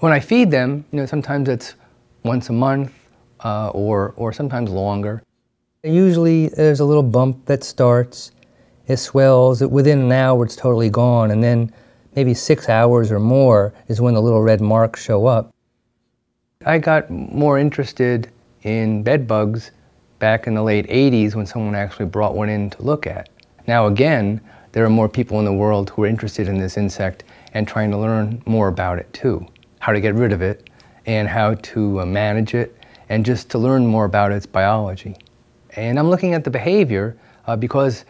When I feed them, you know, sometimes it's once a month uh, or, or sometimes longer. Usually there's a little bump that starts, it swells, within an hour it's totally gone, and then maybe six hours or more is when the little red marks show up. I got more interested in bed bugs back in the late 80s when someone actually brought one in to look at. Now again, there are more people in the world who are interested in this insect and trying to learn more about it too how to get rid of it, and how to uh, manage it, and just to learn more about its biology. And I'm looking at the behavior uh, because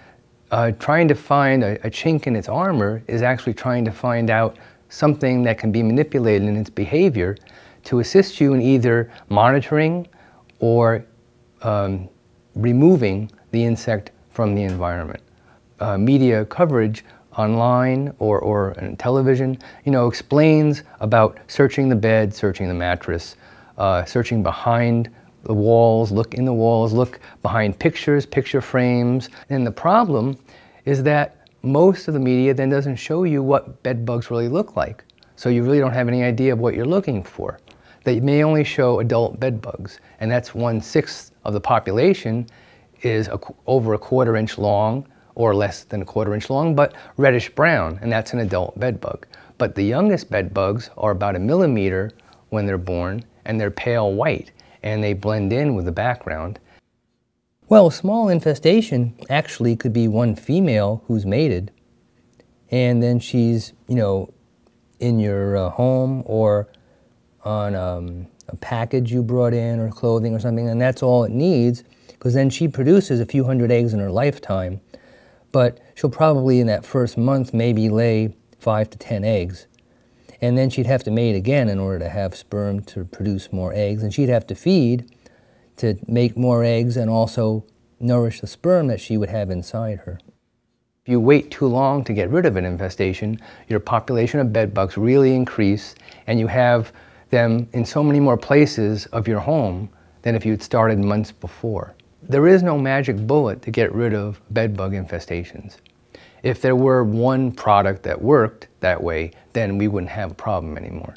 uh, trying to find a, a, chink in its armor is actually trying to find out something that can be manipulated in its behavior to assist you in either monitoring or um, removing the insect from the environment. Uh, media coverage online or, or in television, you know, explains about searching the bed, searching the mattress, uh, searching behind the walls, look in the walls, look behind pictures, picture frames. And the problem is that most of the media then doesn't show you what bed bugs really look like. So you really don't have any idea of what you're looking for. They may only show adult bed bugs, and that's one-sixth of the population is a, over a quarter inch long, or less than a quarter inch long, but reddish brown, and that's an adult bed bug. But the youngest bed bugs are about a millimeter when they're born, and they're pale white, and they blend in with the background. Well, a small infestation actually could be one female who's mated, and then she's, you know, in your uh, home or on um, a package you brought in or clothing or something, and that's all it needs, because then she produces a few hundred eggs in her lifetime but she'll probably in that first month maybe lay five to ten eggs. And then she'd have to mate again in order to have sperm to produce more eggs. And she'd have to feed to make more eggs and also nourish the sperm that she would have inside her. If you wait too long to get rid of an infestation, your population of bed bugs really increase and you have them in so many more places of your home than if you'd started months before. There is no magic bullet to get rid of bed bug infestations. If there were one product that worked that way, then we wouldn't have a problem anymore.